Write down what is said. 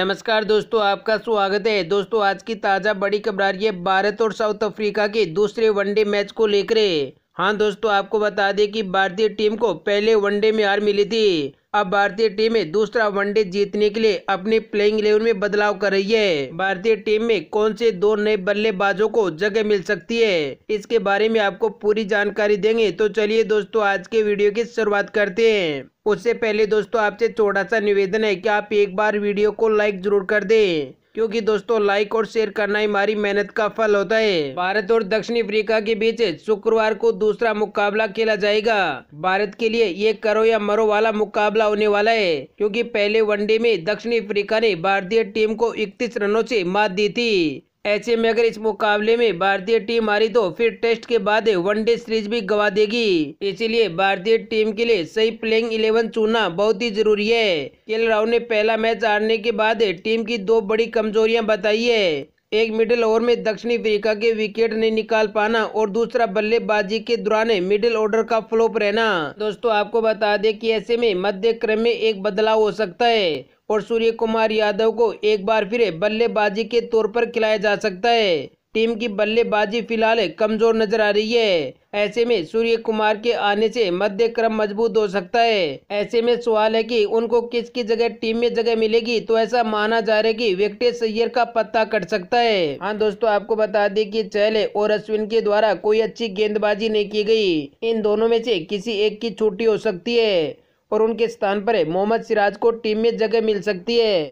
नमस्कार दोस्तों आपका स्वागत है दोस्तों आज की ताज़ा बड़ी खबर आ रही है भारत और साउथ अफ्रीका के दूसरे वनडे मैच को लेकर हाँ दोस्तों आपको बता दें कि भारतीय टीम को पहले वनडे में हार मिली थी अब भारतीय टीम में दूसरा वनडे जीतने के लिए अपने प्लेइंग इलेवन में बदलाव कर रही है भारतीय टीम में कौन से दो नए बल्लेबाजों को जगह मिल सकती है इसके बारे में आपको पूरी जानकारी देंगे तो चलिए दोस्तों आज के वीडियो की शुरुआत करते हैं उससे पहले दोस्तों आपसे छोटा सा निवेदन है कि आप एक बार वीडियो को लाइक जरूर कर दें क्योंकि दोस्तों लाइक और शेयर करना ही हमारी मेहनत का फल होता है भारत और दक्षिण अफ्रीका के बीच शुक्रवार को दूसरा मुकाबला खेला जाएगा भारत के लिए ये करो या मरो वाला मुकाबला होने वाला है क्योंकि पहले वनडे में दक्षिण अफ्रीका ने भारतीय टीम को इकतीस रनों से मात दी थी ऐसे में अगर इस मुकाबले में भारतीय टीम हारी तो फिर टेस्ट के बाद वनडे सीरीज भी गवा देगी इसीलिए भारतीय टीम के लिए सही प्लेइंग इलेवन चुनना बहुत ही जरूरी है केल राहुल ने पहला मैच हारने के बाद टीम की दो बड़ी कमजोरियां बताई है एक मिडिल ओवर में दक्षिण अफ्रीका के विकेट नहीं निकाल पाना और दूसरा बल्लेबाजी के दौरान मिडिल ऑर्डर का फ्लोप रहना दोस्तों आपको बता दें कि ऐसे में मध्य क्रम में एक बदलाव हो सकता है और सूर्य कुमार यादव को एक बार फिर बल्लेबाजी के तौर पर खिलाया जा सकता है टीम की बल्लेबाजी फिलहाल कमजोर नजर आ रही है ऐसे में सूर्य कुमार के आने से मध्य क्रम मजबूत हो सकता है ऐसे में सवाल है कि उनको किसकी जगह टीम में जगह मिलेगी तो ऐसा माना जा रहा है कि विकटे सैयर का पत्ता कट सकता है हाँ दोस्तों आपको बता दें कि चहले और अश्विन के द्वारा कोई अच्छी गेंदबाजी नहीं की गई इन दोनों में से किसी एक की छुट्टी हो सकती है और उनके स्थान पर मोहम्मद सिराज को टीम में जगह मिल सकती है